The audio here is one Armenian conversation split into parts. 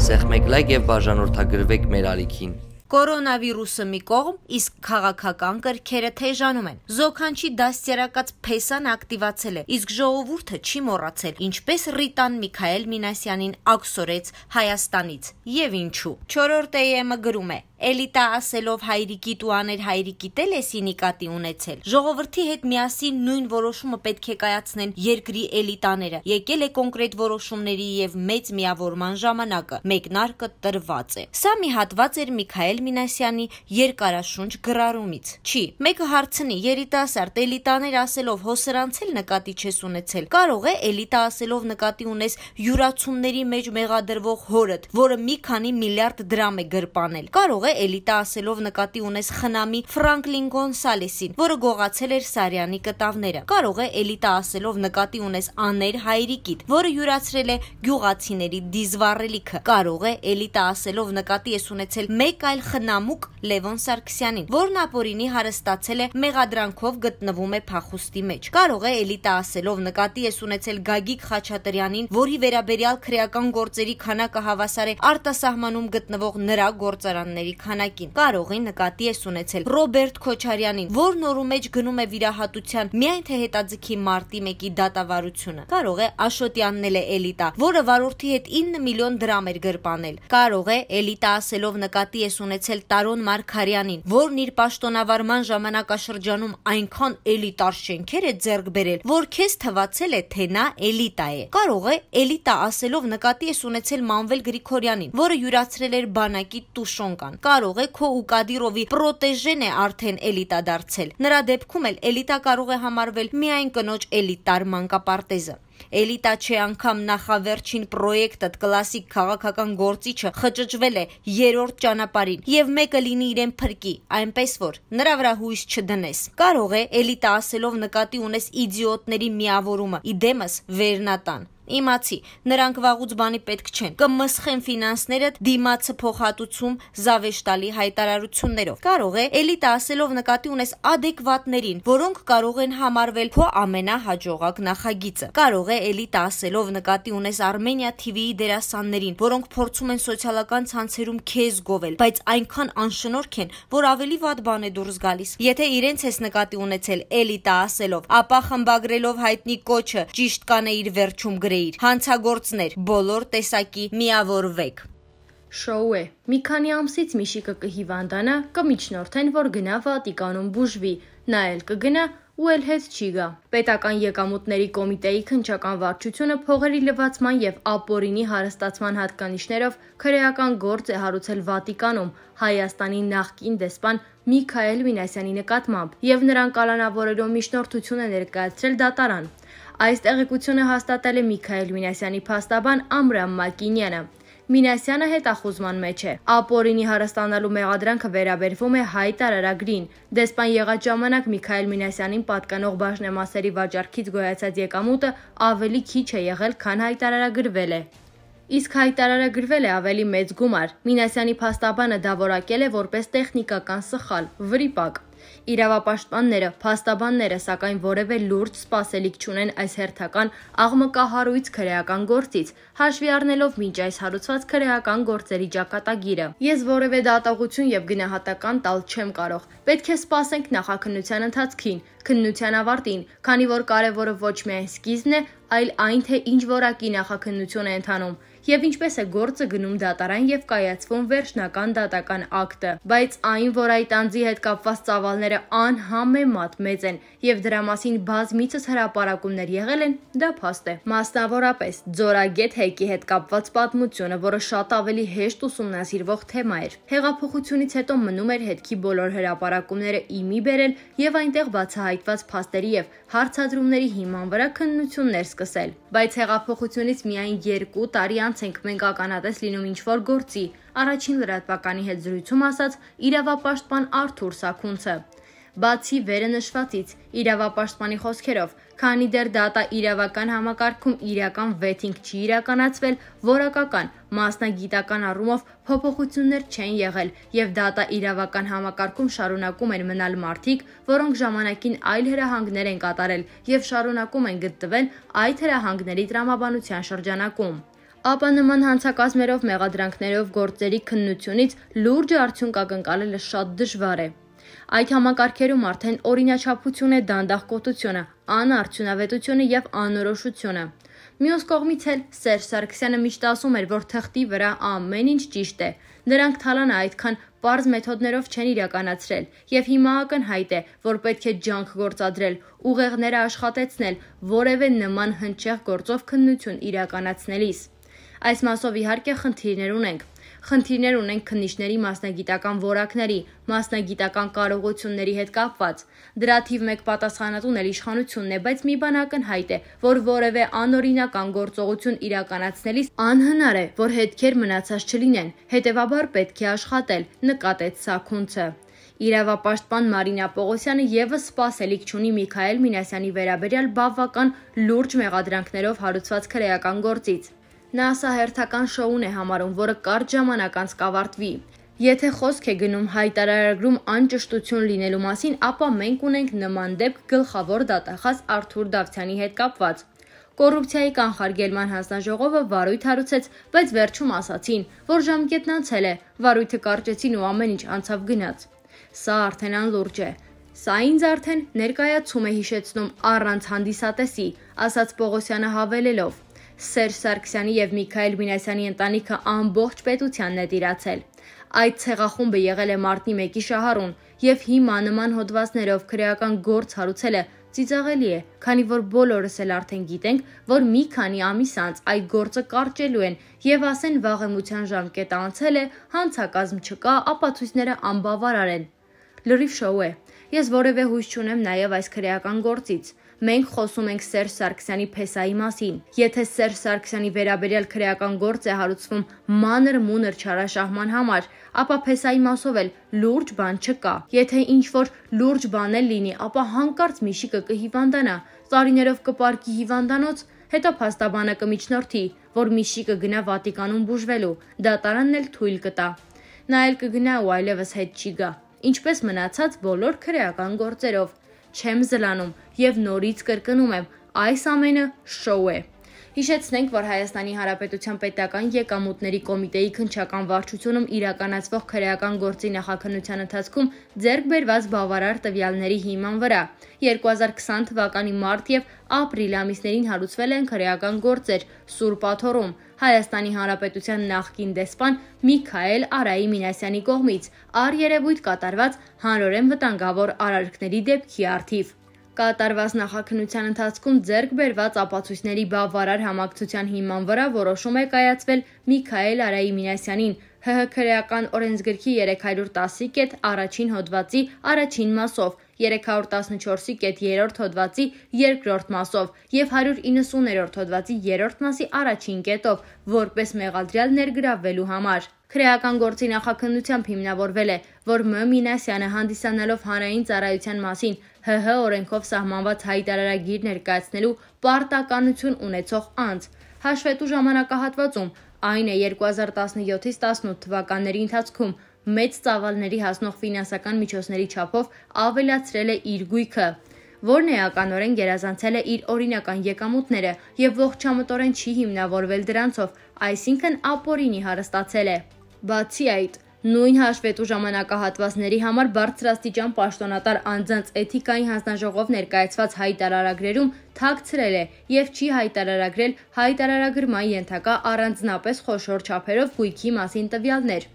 Սեղմեք լայք եւ բաժանորդագրվեք մեր ալիքին։ Կորոնավիրուսը մի կողմ, իսկ քաղաքական կրքերը թեժանում են։ Զոքանչի դաստիարակած Փեսան ակտիվացել է, իսկ ժողովուրդը չի մոռացել, ինչպես Ռիտան Միքայել Մինասյանին ակսորեց Հայաստանից եւ ինչու։ 4-րդ ԵՄ գրում է. Էլիտա ասելով հայրիկի դու աներ հայրիկի տել էսինի կատի ունեցել։ Ժողովրդի հետ միասին նույն որոշումը պետք է կայացնեն երկրի էլիտաները։ Եկել է կոնկրետ որոշումների եւ մեծ միավորման ժամանակը։ Մեկնարկը տրված է։ Սա մի հատված էր Միքայել Մինասյանի երկարաշունչ գրառումից։ Չի, մեկը հարցնի՝ երիտասարդ էլիտաներ ասելով հոսրանցել նկատի չես ունեցել։ Կարող է էլիտա ասելով նկատի ունես յուրացումների մեջ մեղադրվող հորդ, որը մի քանի միլիարդ դրամ է գրպանել։ Կարող է է էլիտա ասելով նկատի ունես խնամի Ֆրանկլին Գոնսալեսին, որը գողացել էր Սարյանի կտավները։ Կարող է էլիտա ասելով նկատի ունես Աներ Հայրիկիտ, որը յուրացրել է գյուղացիների դիզվառելիքը։ Կարող է էլիտա ասելով նկատի ես ունեցել մեկ այլ խնամուկ Լևոն Սարգսյանին, որն ապորինի հարստացել է մեղադրանքով գտնվում է փախուստի մեջ։ Կարող է էլիտա ասելով նկատի ես ունեցել Գագիկ Խաչատրյանին, որի վերաբերյալ քրեական գործերի քանակը հավասար է արտասահմանում գտնվող նրա գործարանների քանակին կարող է նկատի ես ունեցել Ռոբերտ Քոչարյանին, որն օրու մեջ գնում է վիրահատության միայն թե հետաձգի մարտի 1-ի դատավարությունը։ Կարող է Աշոտյանն էլ է էլիտա, որը վարորդի հետ 9 միլիոն դրամ էր գրպանել։ Կարող է էլիտա ասելով նկատի ես ունեցել Տարոն Մարկարյանին, որն իր պաշտոնավարման ժամանակաշրջանում այնքան էլիտար շենքեր է ձեռք բերել, որ քեզ թվացել է, թե նա էլիտա է։ Կարող է էլիտա ասելով նկատի ես ունեցել Մանվել Գրիգորյանին, որը յուրացրել էր բանակի տուշոնկան կարող է քո ու Կադիրովի պրոտեժեն է արդեն էլիտա դարձել։ Նրա դեպքում էլ էլիտա կարող է համարվել միայն կնոջ էլիտար մանկապարտեզը։ Էլիտա չէ անգամ նախավերջին պրոյեկտդ կլասիկ քաղաքական գործիչը խճճվել է երրորդ ճանապարհին եւ մեկը լինի իրեն փրկի, այնպես որ նրա վրա հույս չդնես։ Կարող է էլիտա ասելով նկատի ունես իդիոտների միավորումը, իդեմս վերնատան։ Իմացի, նրանք վաղուց բանի պետք չեն։ Կմսխեն ֆինանսները դիմացը փոխհատուցում զավեշտալի հայտարարություններով։ Կարող է էլիտա ասելով նկատի ունես adekvatներին, որոնք կարող են համարվել քո ամենահաջողակ նախագիծը։ Կարող է էլիտա ասելով նկատի ունես Armenia TV-ի դերասաններին, որոնք փորձում են սոցիալական ցանցերում քեզ գովել, բայց այնքան անշնորհք են, որ ավելի վատ բան է դուրս գալիս։ Եթե իրենց ես նկատի ունեցել էլիտա ասելով, ապա խմբագրելով հայտնի կոչը ճիշտ կան է իր վերջում գրել տրամադրեիր։ Հանցագործներ, բոլոր տեսակի միավորվեք։ Շոու է։ Մի քանի ամսից Միշիկը կհիվանդանա, կմիջնորդեն, որ գնա Վատիկանում բուժվի, նա էլ կգնա ու էլ հետ չի գա։ Պետական եկամուտների կոմիտեի քնչական վարչությունը փողերի լվացման եւ ապորինի հարստացման հատկանիշներով քրեական գործ է հարուցել Վատիկանում Հայաստանի նախկին դեսպան Միքայել Մինասյանի նկատմամբ եւ նրան կալանավորելու միջնորդություն է ներկայացրել դատարան։ Այս տեղեկությունը հաստատել է Միքայել Մինասյանի փաստաբան Ամրամ Մակինյանը։ Մինասյանը հետախուզման մեջ է։ Ապորինի հարստանալու մեղադրանքը վերաբերվում է հայ տարարագրին։ Դեսպան եղած ժամանակ Միքայել Մինասյանին պատկանող բաժնեմասերի վաճառքից գոյացած եկամուտը ավելի քիչ է եղել, քան հայտարարագրվել է։ Իսկ հայտարարագրվել է ավելի մեծ գումար։ Մինասյանի փաստաբանը դավորակել է որպես տեխնիկական սխալ, վրիպակ։ Իրավապաշտպանները, փաստաբանները սակայն որևէ լուրջ սպասելիք չունեն այս հերթական աղմկահարույց քրեական գործից, հաշվի առնելով մինչ այս հարուցված քրեական գործերի ճակատագիրը։ Ես որևէ դատողություն եւ գնահատական տալ չեմ կարող։ Պետք է սպասենք նախաքննության ընթացքին, քննության ավարտին, քանի որ կարևորը ոչ միայն սկիզբն է, այլ այն թե ինչ որակի նախաքննություն է ընթանում եւ ինչպես է գործը գնում դատարան եւ կայացվում վերջնական դատական ակտը։ Բայց այն, որ այդ անձի հետ կապված ծավալները անհամեմատ մեծ են եւ դրա մասին բազմիցս հրապարակումներ եղել են, դա փաստ է։ Մասնավորապես Ձորագետ հեքի հետ կապված պատմությունը, որը շատ ավելի հեշտ ուսումնասիրվող թեմա էր։ Հեղափոխությունից հետո մնում էր հետքի բոլոր հրապարակումները իմի բերել եւ այնտեղ բացահայտված փաստերի եւ հարցադրումների հիման վրա քննություններ սկսել։ Բայց հեղափոխությունից միայն 2 տարի նրանց ենք մենք ականատես լինում ինչ-որ գործի, առաջին լրատվականի հետ զրույցում ասաց իրավապաշտպան Արթուր Սաքունցը։ Բացի վերը նշվածից, իրավապաշտպանի խոսքերով, քանի դեռ դատա իրավական համակարգում իրական վեթինգ չի իրականացվել, որակական, մասնագիտական առումով փոփոխություններ չեն եղել եւ դատա իրավական համակարգում շարունակում են մնալ մարդիկ, որոնք ժամանակին այլ հրահանգներ են կատարել եւ շարունակում են գտնվել այդ հրահանգների տրամաբանության շրջանակում ապա նման հանցակազմերով մեղադրանքներով գործերի քննությունից լուրջ արդյունք ակնկալելը շատ դժվար է։ Այդ համակարգերում արդեն օրինաչափություն է դանդաղկոտությունը, անարդյունավետությունը եւ անորոշությունը։ Մյուս կողմից էլ Սերժ Սարգսյանը միշտ ասում էր, որ թղթի վրա ամեն ինչ ճիշտ է։ Նրանք թալանը այդքան պարզ մեթոդներով չեն իրականացրել եւ հիմա ակնհայտ է, որ պետք է ջանք գործադրել, ուղեղները աշխատեցնել, որևէ նման հնչեղ գործով քննություն իրականացնելիս։ Այս մասով իհարկե խնդիրներ ունենք։ Խնդիրներ ունենք քննիչների մասնագիտական ворակների, մասնագիտական կարողությունների հետ կապված։ Դրա թիվ 1 պատասխանատուն էլ իշխանությունն է, բայց մի բան ակնհայտ է, որ որևէ անօրինական գործողություն իրականացնելիս անհնար է, որ հետքեր մնացած չլինեն։ Հետևաբար պետք է աշխատել, նկատեց Սաքունցը։ Իրավապաշտպան Մարինա Պողոսյանը եւս սпасելիք չունի Միքայել Մինասյանի վերաբերյալ բավական լուրջ մեղադրանքներով հարուցված քրեական գործից։ Նա սա հերթական շոուն է համարում, որը կարճ ժամանակ անց կավարտվի։ Եթե խոսք է գնում հայտարարագրում անճշտություն լինելու մասին, ապա մենք ունենք նման դեպք գլխավոր դատախազ Արթուր Դավթյանի հետ կապված։ Կոռուպցիայի կանխարգելման հանձնաժողովը վարույթ հարուցեց, բայց վերջում ասացին, որ ժամկետն անցել է, վարույթը կարճեցին ու ամեն ինչ անցավ գնաց։ Սա արդեն անլուրջ է։ Սա ինձ արդեն ներկայացում է հիշեցնում առանց հանդիսատեսի, ասաց Պողոսյանը հավելելով Սերժ Սարգսյանի եւ Միքայել Մինասյանի ընտանիքը ամբողջ պետությանն է դիրացել։ Այդ ցեղախումբը եղել է մարտի 1-ի շահառուն եւ հիմա նման հոդվածներով քրեական գործ հարուցելը ծիծաղելի է, քանի որ բոլորս էլ արդեն գիտենք, որ մի քանի ամիս անց այդ գործը կարճելու են եւ ասեն վաղեմության ժամկետը անցել է, հանցակազմ չկա, ապացույցները անբավարար են։ Լրիվ շոու է։ Ես որևէ հույս չունեմ նաև այս քրեական գործից։ Մենք խոսում ենք Սերժ Սարգսյանի փեսայի մասին։ Եթե Սերժ Սարգսյանի վերաբերյալ քրեական գործ է հարուցվում մանր մունր չարաշահման համար, ապա փեսայի մասով էլ լուրջ բան չկա։ Եթե ինչ որ լուրջ բան էլ լինի, ապա հանկարծ Միշիկը կհիվանդանա, տարիներով կպարկի հիվանդանոց, հետո փաստաբանը կմիջնորդի, որ Միշիկը գնա Վատիկանում բուժվելու, դատարանն էլ թույլ կտա։ Նա էլ կգնա ու այլևս հետ չի գա ինչպես մնացած բոլոր քրեական գործերով։ Չեմ զլանում եւ նորից կրկնում եմ, այս ամենը շոու է։ Հիշեցնենք, որ Հայաստանի Հանրապետության պետական եկամուտների կոմիտեի քնչական վարչությունում իրականացվող քրեական գործի նախաքննության ընթացքում ձեռք բերված բավարար տվյալների հիման վրա 2020 թվականի մարտ եւ ապրիլ ամիսներին հարուցվել են քրեական գործեր Սուրբ Աթոռում Հայաստանի Հանրապետության նախկին դեսպան Միքայել Արայի Մինասյանի կողմից առ երևույթ կատարված հանրորեն վտանգավոր արարքների դեպքի արդիվ։ Կատարված նախաքնության ընթացքում ձեռք բերված ապացույցների բավարար համակցության հիման վրա որոշում է կայացվել Միքայել Արայի Մինասյանին ՀՀ քրեական օրենսգրքի 310 կետ առաջին հոդվածի առաջին մասով 314.3 հոդվածի երկրորդ մասով եւ 190-րդ հոդվածի 3-րդ մասի առաջին կետով, որպես մեղադրյալ ներգրավվելու համար։ Քրեական գործի նախաքննությամբ հիմնավորվել է, որ Մ Մինասյանը հանդիսանալով հանրային ծառայության մասին ՀՀ օրենքով սահմանված հայտարարագիր ներկայացնելու պարտականություն ունեցող անձ հաշվետու ժամանակահատվածում, այն է 2017-ից 18 թվականների ընթացքում մեծ ծավալների հասնող ֆինանսական միջոցների չափով ավելացրել է իր գույքը, որն էականորեն գերազանցել է իր օրինական եկամուտները եւ ողջամտորեն չի հիմնավորվել դրանցով, այսինքն ապօրինի հարստացել է։ Բացի այդ, Նույն հաշվետու ժամանակահատվածների համար բարձրաստիճան պաշտոնատար անձանց էթիկայի հանձնաժողով ներկայացված հայտարարագրերում թաքցրել է եւ չի հայտարարագրել հայտարարագրման ենթակա առանձնապես խոշոր չափերով գույքի մասին տվյալներ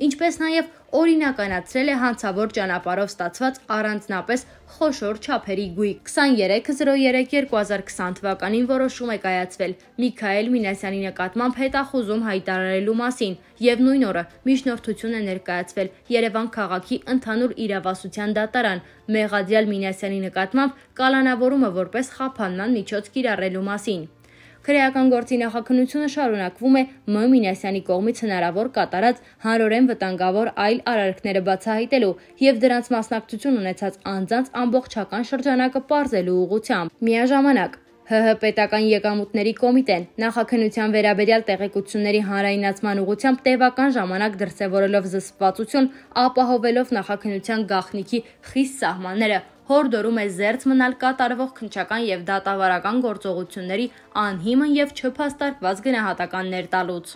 ինչպես նաև օրինականացրել է հանցավոր ճանապարհով ստացված առանձնապես խոշոր չափերի գույք։ 2303-2020 թվականին որոշում է կայացվել Միքայել Մինասյանի նկատմամբ հետախուզում հայտարարելու մասին եւ նույն օրը միջնորդություն է ներկայացվել Երևան քաղաքի ընդհանուր իրավասության դատարան Մեղադյալ Մինասյանի նկատմամբ կալանավորումը որպես խափանման միջոց կիրառելու մասին։ Քրեական գործի նախաքննությունը շարունակվում է Մ Մինասյանի կողմից հնարավոր կատարած հանրորեն վտանգավոր այլ արարքները բացահայտելու եւ դրանց մասնակցություն ունեցած անձանց ամբողջական շրջանակը ողջելու ուղղությամբ։ Միաժամանակ ՀՀ պետական եկամուտների կոմիտեն նախաքնության վերաբերյալ տեղեկությունների հանրայնացման ուղղությամբ տևական ժամանակ դրսևորելով զսպվածություն, ապահովելով նախաքնության գաղտնիքի խիստ սահմանները հորդորում է զերծ մնալ կատարվող քնչական եւ դատավարական գործողությունների անհիմն եւ չփաստարկված գնահատականներ տալուց։